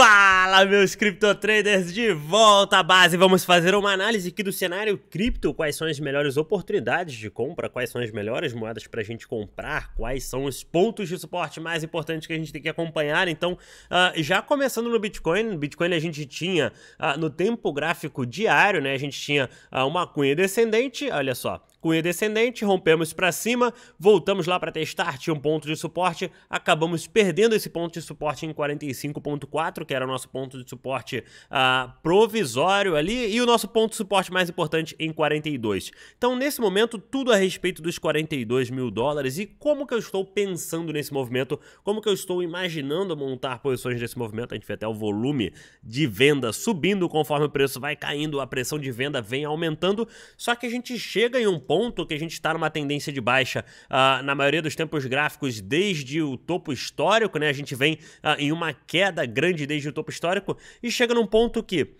Fala meus criptotraders de volta à base, vamos fazer uma análise aqui do cenário cripto, quais são as melhores oportunidades de compra, quais são as melhores moedas para a gente comprar, quais são os pontos de suporte mais importantes que a gente tem que acompanhar, então uh, já começando no Bitcoin, no Bitcoin a gente tinha uh, no tempo gráfico diário, né, a gente tinha uh, uma cunha descendente, olha só, Cunha descendente, rompemos para cima, voltamos lá para testar, tinha um ponto de suporte, acabamos perdendo esse ponto de suporte em 45.4, que era o nosso ponto de suporte ah, provisório ali, e o nosso ponto de suporte mais importante em 42. Então, nesse momento, tudo a respeito dos 42 mil dólares e como que eu estou pensando nesse movimento, como que eu estou imaginando montar posições nesse movimento, a gente vê até o volume de venda subindo conforme o preço vai caindo, a pressão de venda vem aumentando, só que a gente chega em um ponto que a gente está numa tendência de baixa uh, na maioria dos tempos gráficos desde o topo histórico, né? A gente vem uh, em uma queda grande desde o topo histórico e chega num ponto que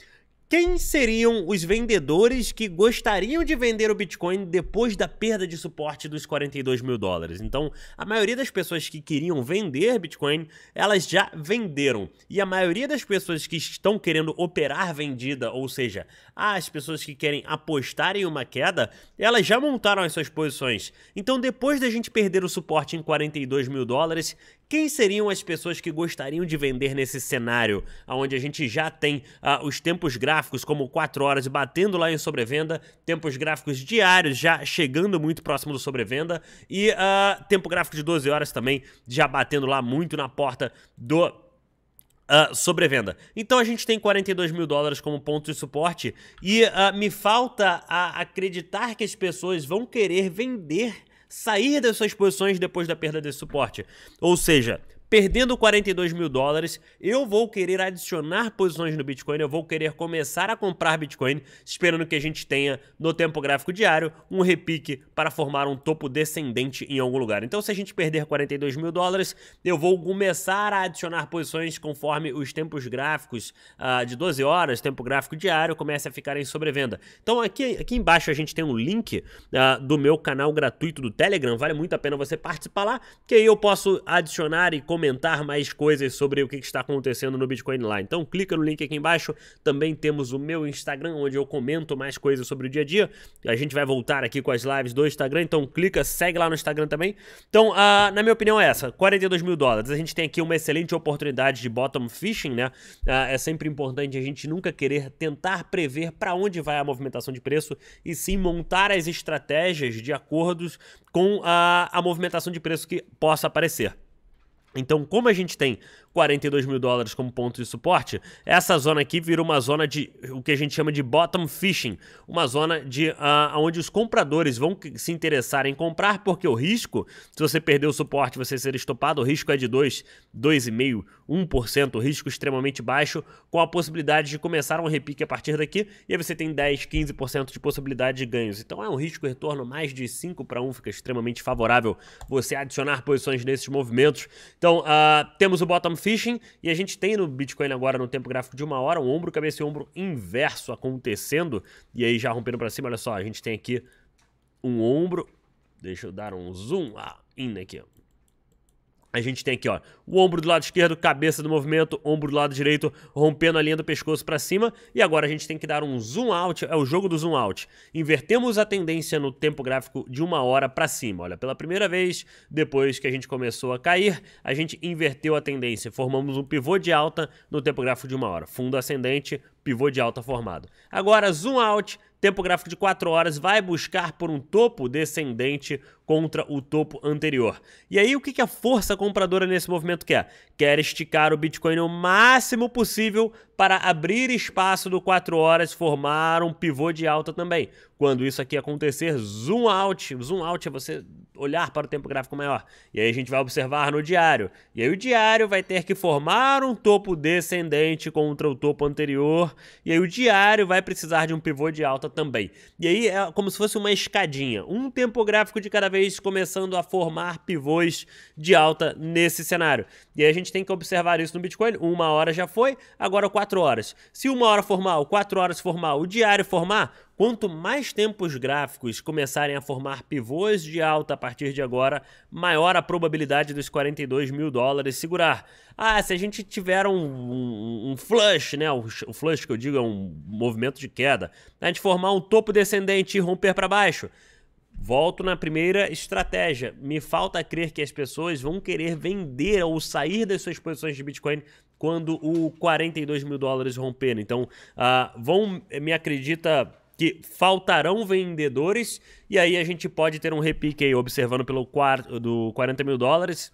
quem seriam os vendedores que gostariam de vender o Bitcoin depois da perda de suporte dos 42 mil dólares? Então, a maioria das pessoas que queriam vender Bitcoin, elas já venderam. E a maioria das pessoas que estão querendo operar vendida, ou seja, as pessoas que querem apostar em uma queda, elas já montaram as suas posições. Então, depois da gente perder o suporte em 42 mil dólares, quem seriam as pessoas que gostariam de vender nesse cenário, onde a gente já tem uh, os tempos gráficos como 4 horas batendo lá em sobrevenda, tempos gráficos diários já chegando muito próximo do sobrevenda e uh, tempo gráfico de 12 horas também já batendo lá muito na porta do Uh, sobrevenda. Então a gente tem 42 mil dólares como ponto de suporte e uh, me falta acreditar que as pessoas vão querer vender sair das suas posições depois da perda desse suporte. Ou seja, perdendo 42 mil dólares, eu vou querer adicionar posições no Bitcoin, eu vou querer começar a comprar Bitcoin, esperando que a gente tenha no tempo gráfico diário um repique para formar um topo descendente em algum lugar. Então, se a gente perder 42 mil dólares, eu vou começar a adicionar posições conforme os tempos gráficos uh, de 12 horas, tempo gráfico diário, começa a ficar em sobrevenda. Então, aqui, aqui embaixo a gente tem um link uh, do meu canal gratuito do Telegram, vale muito a pena você participar lá, que aí eu posso adicionar e comentar mais coisas sobre o que está acontecendo no Bitcoin lá. Então clica no link aqui embaixo. Também temos o meu Instagram, onde eu comento mais coisas sobre o dia a dia. A gente vai voltar aqui com as lives do Instagram, então clica, segue lá no Instagram também. Então, a, ah, na minha opinião é essa, 42 mil dólares. A gente tem aqui uma excelente oportunidade de bottom fishing, né? Ah, é sempre importante a gente nunca querer tentar prever para onde vai a movimentação de preço e sim montar as estratégias de acordos com a, ah, a movimentação de preço que possa aparecer. Então, como a gente tem 42 mil dólares como ponto de suporte, essa zona aqui virou uma zona de o que a gente chama de bottom fishing, uma zona de uh, onde os compradores vão se interessar em comprar, porque o risco, se você perder o suporte, você ser estopado, o risco é de 2, 2,5%, 1%, risco extremamente baixo, com a possibilidade de começar um repique a partir daqui, e aí você tem 10, 15% de possibilidade de ganhos. Então é um risco retorno mais de 5 para 1, fica extremamente favorável você adicionar posições nesses movimentos. Então uh, temos o bottom fishing, phishing. E a gente tem no Bitcoin agora, no tempo gráfico de uma hora, um ombro, cabeça e ombro inverso acontecendo. E aí já rompendo para cima, olha só, a gente tem aqui um ombro. Deixa eu dar um zoom ah, in aqui. A gente tem aqui, ó, o ombro do lado esquerdo, cabeça do movimento, ombro do lado direito, rompendo a linha do pescoço para cima. E agora a gente tem que dar um zoom out, é o jogo do zoom out. Invertemos a tendência no tempo gráfico de uma hora para cima. Olha, pela primeira vez, depois que a gente começou a cair, a gente inverteu a tendência. Formamos um pivô de alta no tempo gráfico de uma hora. Fundo ascendente, pivô de alta formado. Agora, zoom out, Tempo gráfico de 4 horas vai buscar por um topo descendente contra o topo anterior. E aí, o que a força compradora nesse movimento quer? Quer esticar o Bitcoin o máximo possível para abrir espaço do 4 horas, formar um pivô de alta também. Quando isso aqui acontecer, zoom out. Zoom out é você olhar para o tempo gráfico maior. E aí a gente vai observar no diário. E aí o diário vai ter que formar um topo descendente contra o topo anterior. E aí o diário vai precisar de um pivô de alta também. E aí é como se fosse uma escadinha. Um tempo gráfico de cada vez começando a formar pivôs de alta nesse cenário. E aí a gente tem que observar isso no Bitcoin. Uma hora já foi, agora quatro horas. Se uma hora formar, quatro horas formar, o diário formar, Quanto mais tempos gráficos começarem a formar pivôs de alta a partir de agora, maior a probabilidade dos 42 mil dólares segurar. Ah, se a gente tiver um, um, um flush, né? O, flush que eu digo é um movimento de queda. A gente formar um topo descendente e romper para baixo. Volto na primeira estratégia. Me falta crer que as pessoas vão querer vender ou sair das suas posições de Bitcoin quando o 42 mil dólares romper. Então, ah, vão, eh, me acredita que faltarão vendedores, e aí a gente pode ter um repique aí, observando pelo quarto do 40 mil dólares,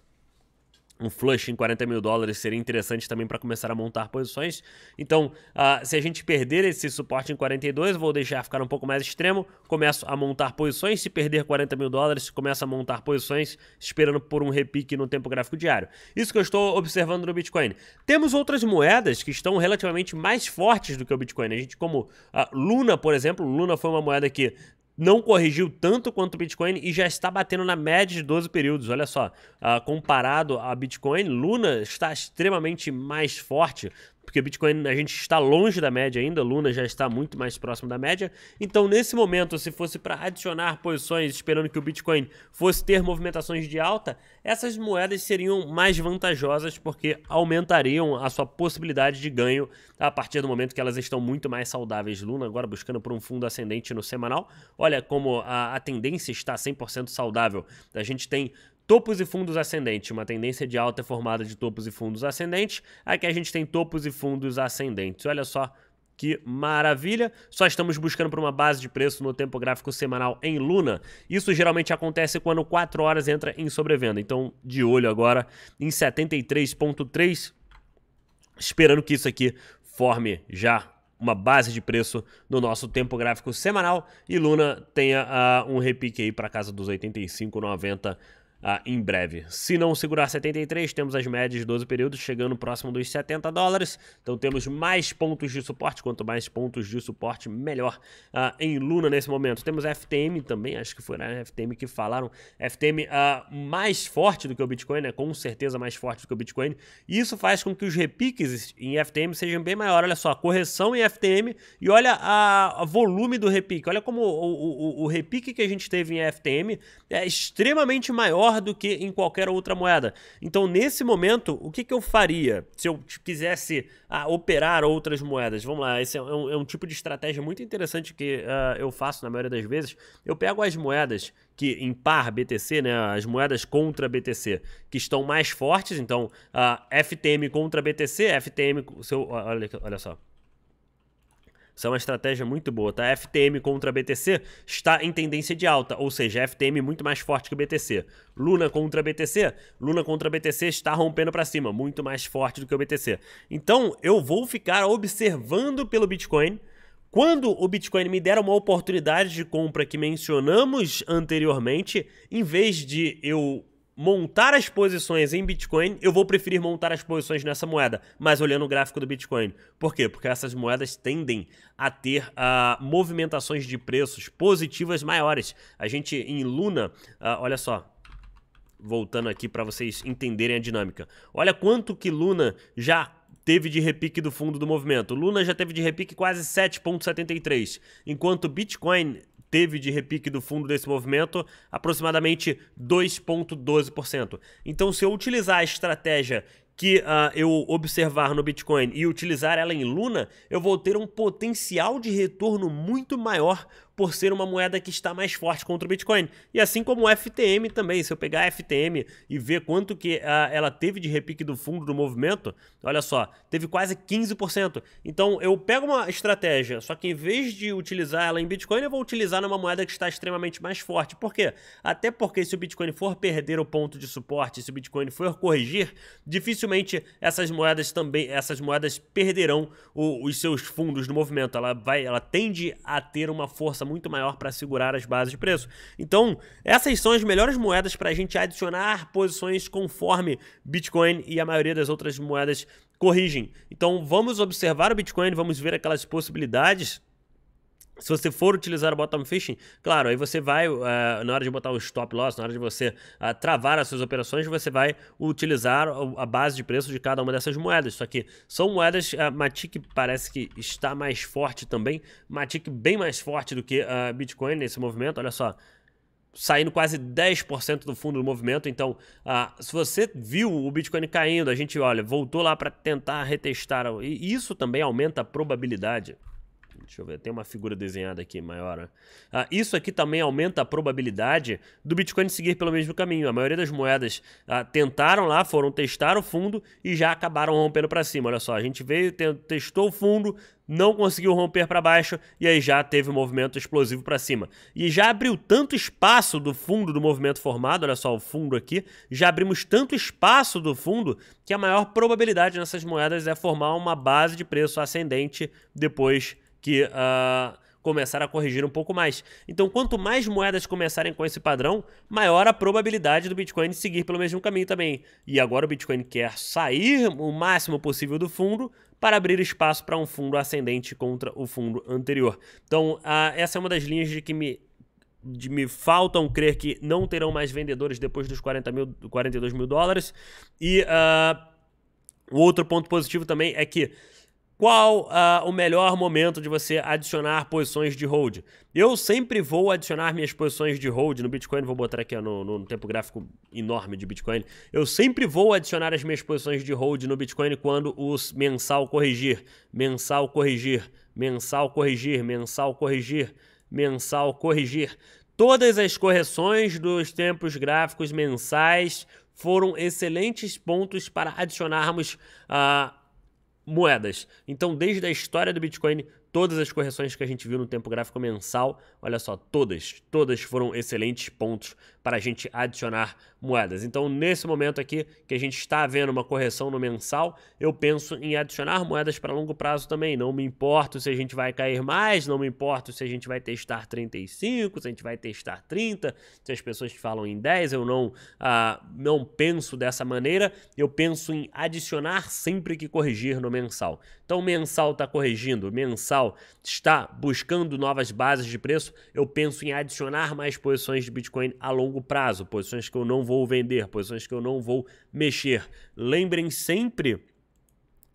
um flush em 40 mil dólares seria interessante também para começar a montar posições. Então, uh, se a gente perder esse suporte em 42, vou deixar ficar um pouco mais extremo, começo a montar posições. Se perder 40 mil dólares, começo a montar posições, esperando por um repique no tempo gráfico diário. Isso que eu estou observando no Bitcoin. Temos outras moedas que estão relativamente mais fortes do que o Bitcoin. A gente, como a ah, Luna, por exemplo, Luna foi uma moeda que não corrigiu tanto quanto o Bitcoin e já está batendo na média de 12 períodos. Olha só, uh, comparado a Bitcoin, Luna está extremamente mais forte porque Bitcoin a gente está longe da média ainda, Luna já está muito mais próximo da média. Então, nesse momento, se fosse para adicionar posições esperando que o Bitcoin fosse ter movimentações de alta, essas moedas seriam mais vantajosas porque aumentariam a sua possibilidade de ganho a partir do momento que elas estão muito mais saudáveis. Luna agora buscando por um fundo ascendente no semanal. Olha como a, a tendência está 100% saudável. A gente tem Topos e fundos ascendentes, uma tendência de alta formada de topos e fundos ascendentes. Aqui a gente tem topos e fundos ascendentes. Olha só que maravilha! Só estamos buscando por uma base de preço no tempo gráfico semanal em Luna. Isso geralmente acontece quando 4 horas entra em sobrevenda. Então, de olho agora em 73.3, esperando que isso aqui forme já uma base de preço no nosso tempo gráfico semanal e Luna tenha uh, um repique aí para casa dos 85,90 ah, em breve. Se não segurar 73, temos as médias de 12 períodos chegando próximo dos 70 dólares. Então temos mais pontos de suporte. Quanto mais pontos de suporte, melhor ah, em Luna nesse momento. Temos FTM também, acho que foi né? FTM que falaram. FTM ah, mais forte do que o Bitcoin, né? com certeza mais forte do que o Bitcoin. E isso faz com que os repiques em FTM sejam bem maiores. Olha só, a correção em FTM e olha o volume do repique. Olha como o, o, o repique que a gente teve em FTM é extremamente maior maior do que em qualquer outra moeda. Então, nesse momento, o que, que eu faria se eu quisesse ah, operar outras moedas? Vamos lá, esse é um, é um tipo de estratégia muito interessante que uh, eu faço na maioria das vezes. Eu pego as moedas que em par BTC, né, as moedas contra BTC, que estão mais fortes, então uh, ah, FTM contra BTC, FTM, seu, olha, olha só, isso é uma estratégia muito boa, tá? FTM contra BTC está em tendência de alta, ou seja, FTM muito mais forte que BTC. Luna contra BTC, Luna contra BTC está rompendo para cima, muito mais forte do que o BTC. Então, eu vou ficar observando pelo Bitcoin. Quando o Bitcoin me der uma oportunidade de compra que mencionamos anteriormente, em vez de eu montar as posições em Bitcoin, eu vou preferir montar as posições nessa moeda, mas olhando o gráfico do Bitcoin. Por quê? Porque essas moedas tendem a ter uh, movimentações de preços positivas maiores. A gente em Luna, uh, olha só, voltando aqui para vocês entenderem a dinâmica. Olha quanto que Luna já teve de repique do fundo do movimento. Luna já teve de repique quase 7.73, enquanto Bitcoin teve de repique do fundo desse movimento, aproximadamente 2,12%. Então, se eu utilizar a estratégia que uh, eu observar no Bitcoin e utilizar ela em Luna, eu vou ter um potencial de retorno muito maior por ser uma moeda que está mais forte contra o Bitcoin. E assim como o FTM também, se eu pegar a FTM e ver quanto que a, ah, ela teve de repique do fundo do movimento, olha só, teve quase 15%. Então eu pego uma estratégia, só que em vez de utilizar ela em Bitcoin, eu vou utilizar numa moeda que está extremamente mais forte. Por quê? Até porque se o Bitcoin for perder o ponto de suporte, se o Bitcoin for corrigir, dificilmente essas moedas também, essas moedas perderão o, os seus fundos do movimento. Ela vai, ela tende a ter uma força força muito maior para segurar as bases de preço. Então, essas são as melhores moedas para a gente adicionar posições conforme Bitcoin e a maioria das outras moedas corrigem. Então, vamos observar o Bitcoin, vamos ver aquelas possibilidades se você for utilizar o bottom fishing, claro, aí você vai, uh, na hora de botar o stop loss, na hora de você uh, travar as suas operações, você vai utilizar a base de preço de cada uma dessas moedas. Isso aqui são moedas, a uh, Matic parece que está mais forte também, Matic bem mais forte do que a ah, Bitcoin nesse movimento, olha só saindo quase 10% do fundo do movimento. Então, ah, se você viu o Bitcoin caindo, a gente olha, voltou lá para tentar retestar. E isso também aumenta a probabilidade Deixa eu ver, tem uma figura desenhada aqui maior. Né? Ah, isso aqui também aumenta a probabilidade do Bitcoin seguir pelo mesmo caminho. A maioria das moedas ah, tentaram lá, foram testar o fundo e já acabaram rompendo para cima. Olha só, a gente veio, testou o fundo, não conseguiu romper para baixo e aí já teve um movimento explosivo para cima. E já abriu tanto espaço do fundo do movimento formado, olha só o fundo aqui, já abrimos tanto espaço do fundo que a maior probabilidade nessas moedas é formar uma base de preço ascendente depois que uh, ah, começaram a corrigir um pouco mais. Então, quanto mais moedas começarem com esse padrão, maior a probabilidade do Bitcoin seguir pelo mesmo caminho também. E agora o Bitcoin quer sair o máximo possível do fundo para abrir espaço para um fundo ascendente contra o fundo anterior. Então, uh, essa é uma das linhas de que me de, me faltam crer que não terão mais vendedores depois dos 40 mil, 42 mil dólares. E uh, o outro ponto positivo também é que qual uh, o melhor momento de você adicionar posições de hold? Eu sempre vou adicionar minhas posições de hold no Bitcoin, vou botar aqui no, no, tempo gráfico enorme de Bitcoin. Eu sempre vou adicionar as minhas posições de hold no Bitcoin quando os mensal corrigir, mensal corrigir, mensal corrigir, mensal corrigir, mensal corrigir. Todas as correções dos tempos gráficos mensais foram excelentes pontos para adicionarmos a uh, moedas. Então, desde a história do Bitcoin, todas as correções que a gente viu no tempo gráfico mensal, olha só, todas, todas foram excelentes pontos para a gente adicionar moedas. Então, nesse momento aqui que a gente está vendo uma correção no mensal, eu penso em adicionar moedas para longo prazo também. Não me importo se a gente vai cair mais, não me importo se a gente vai testar 35, se a gente vai testar 30, se as pessoas falam em 10, eu não, ah, não penso dessa maneira. Eu penso em adicionar sempre que corrigir no mensal. Então, mensal está corrigindo, mensal está buscando novas bases de preço. Eu penso em adicionar mais posições de Bitcoin a longo prazo, posições que eu não vou vender, posições que eu não vou mexer. Lembrem sempre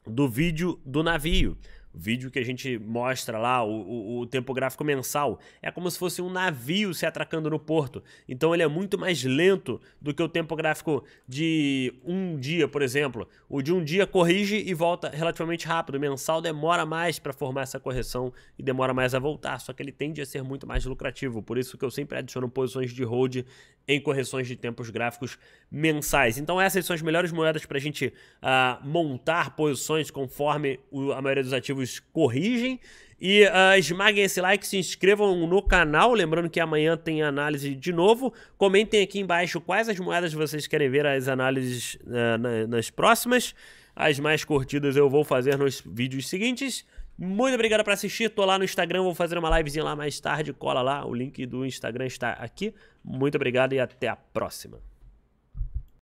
do vídeo do navio vídeo que a gente mostra lá, o, o, o, tempo gráfico mensal, é como se fosse um navio se atracando no porto. Então ele é muito mais lento do que o tempo gráfico de um dia, por exemplo. O de um dia corrige e volta relativamente rápido. O mensal demora mais para formar essa correção e demora mais a voltar, só que ele tende a ser muito mais lucrativo. Por isso que eu sempre adiciono posições de hold em correções de tempos gráficos mensais. Então essas são as melhores moedas para a gente uh, montar posições conforme o, a maioria dos ativos negativos corrigem. E uh, esmaguem esse like, se inscrevam no canal. Lembrando que amanhã tem análise de novo. Comentem aqui embaixo quais as moedas vocês querem ver as análises uh, na, nas próximas. As mais curtidas eu vou fazer nos vídeos seguintes. Muito obrigado por assistir. Tô lá no Instagram, vou fazer uma livezinha lá mais tarde. Cola lá, o link do Instagram está aqui. Muito obrigado e até a próxima.